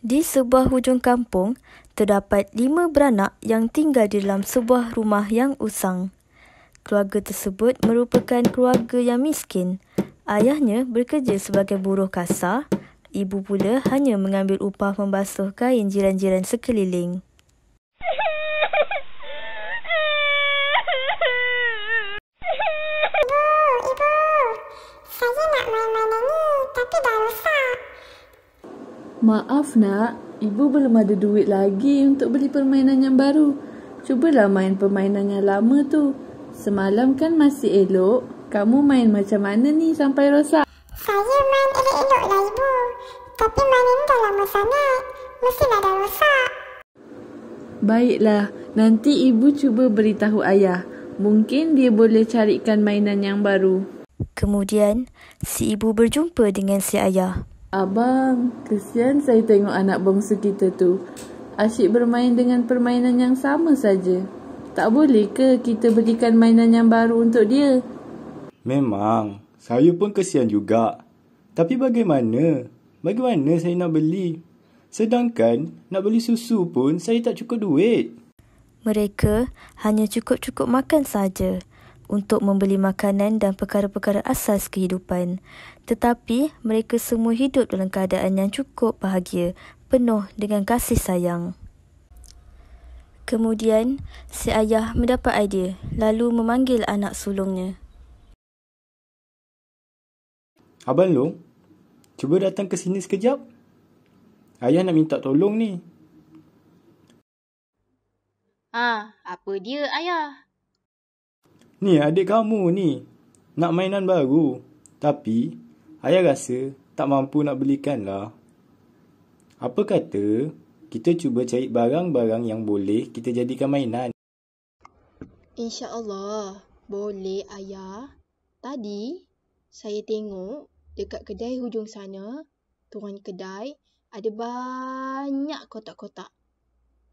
Di sebuah hujung kampung, terdapat lima beranak yang tinggal di dalam sebuah rumah yang usang. Keluarga tersebut merupakan keluarga yang miskin. Ayahnya bekerja sebagai buruh kasar, ibu pula hanya mengambil upah membasuh kain jiran-jiran sekeliling. Maaf nak, ibu belum ada duit lagi untuk beli permainan yang baru. Cubalah main permainan yang lama tu. Semalam kan masih elok. Kamu main macam mana ni sampai rosak? Saya main elok-elok lah ibu. Tapi mainan dah lama sangat. Mestilah dah rosak. Baiklah, nanti ibu cuba beritahu ayah. Mungkin dia boleh carikan mainan yang baru. Kemudian, si ibu berjumpa dengan si ayah. Abang, kesian saya tengok anak bongsu kita tu. Asyik bermain dengan permainan yang sama saja. Tak boleh ke kita berikan mainan yang baru untuk dia? Memang, saya pun kesian juga. Tapi bagaimana? Bagaimana saya nak beli? Sedangkan nak beli susu pun saya tak cukup duit. Mereka hanya cukup-cukup makan saja untuk membeli makanan dan perkara-perkara asas kehidupan. Tetapi mereka semua hidup dalam keadaan yang cukup bahagia, penuh dengan kasih sayang. Kemudian, si ayah mendapat idea lalu memanggil anak sulungnya. Abang Long, cuba datang ke sini sekejap. Ayah nak minta tolong ni. Ah, apa dia ayah? Ni adik kamu ni Nak mainan baru Tapi Ayah rasa Tak mampu nak belikan lah Apa kata Kita cuba cari barang-barang yang boleh Kita jadikan mainan InsyaAllah Boleh ayah Tadi Saya tengok Dekat kedai hujung sana Tuan kedai Ada banyak kotak-kotak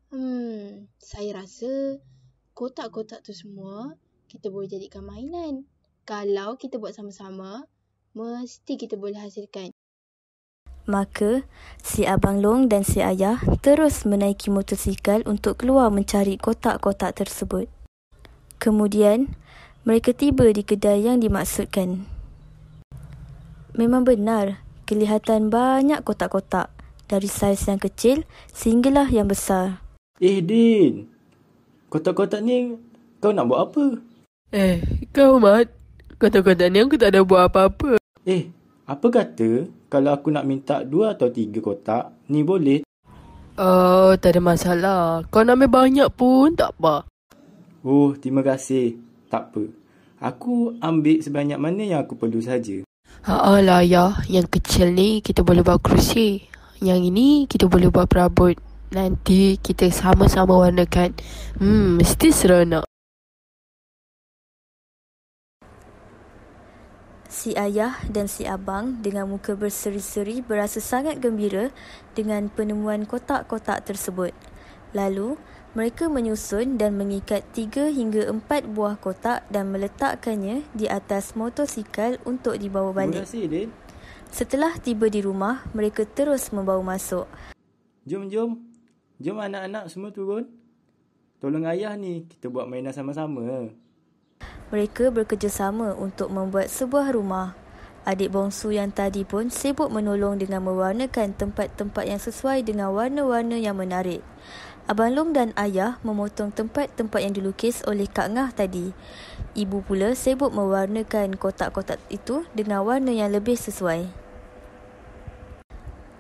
Hmm, saya rasa kotak-kotak tu semua kita boleh jadikan mainan. Kalau kita buat sama-sama, mesti kita boleh hasilkan. Maka, si Abang Long dan si Ayah terus menaiki motosikal untuk keluar mencari kotak-kotak tersebut. Kemudian, mereka tiba di kedai yang dimaksudkan. Memang benar, kelihatan banyak kotak-kotak dari saiz yang kecil sehinggalah yang besar. Eh Din, kotak-kotak ni kau nak buat apa? Eh, kau mat. Kata-kata ni aku tak ada buat apa-apa. Eh, apa kata kalau aku nak minta dua atau tiga kotak, ni boleh? Oh, tak ada masalah. Kau nak ambil banyak pun tak apa. Oh, terima kasih. Tak apa. Aku ambil sebanyak mana yang aku perlu saja. Haa ah, lah ya, yang kecil ni kita boleh buat kerusi. Yang ini kita boleh buat perabot. Nanti kita sama-sama warnakan. Hmm, mesti seronok. Si ayah dan si abang dengan muka berseri-seri berasa sangat gembira dengan penemuan kotak-kotak tersebut. Lalu, mereka menyusun dan mengikat tiga hingga empat buah kotak dan meletakkannya di atas motosikal untuk dibawa balik. Terima kasih, Din. Setelah tiba di rumah, mereka terus membawa masuk. Jom, jom. Jom anak-anak semua turun. Tolong ayah ni, kita buat mainan sama-sama. Mereka bekerjasama untuk membuat sebuah rumah. Adik bongsu yang tadi pun sibuk menolong dengan mewarnakan tempat-tempat yang sesuai dengan warna-warna yang menarik. Abang Long dan ayah memotong tempat-tempat yang dilukis oleh Kak Ngah tadi. Ibu pula sibuk mewarnakan kotak-kotak itu dengan warna yang lebih sesuai.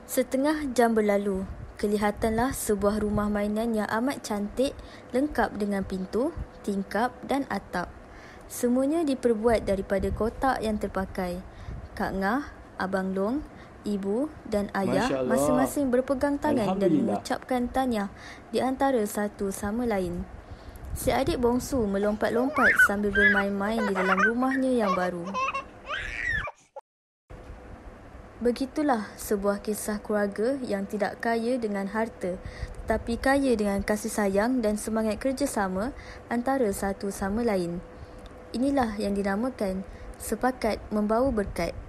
Setengah jam berlalu, kelihatanlah sebuah rumah mainan yang amat cantik, lengkap dengan pintu, tingkap dan atap. Semuanya diperbuat daripada kotak yang terpakai. Kak Ngah, Abang Long, Ibu dan Ayah masing-masing berpegang tangan dan mengucapkan tanya di antara satu sama lain. Si adik bongsu melompat-lompat sambil bermain-main di dalam rumahnya yang baru. Begitulah sebuah kisah keluarga yang tidak kaya dengan harta tetapi kaya dengan kasih sayang dan semangat kerjasama antara satu sama lain inilah yang dinamakan sepakat membawa berkat.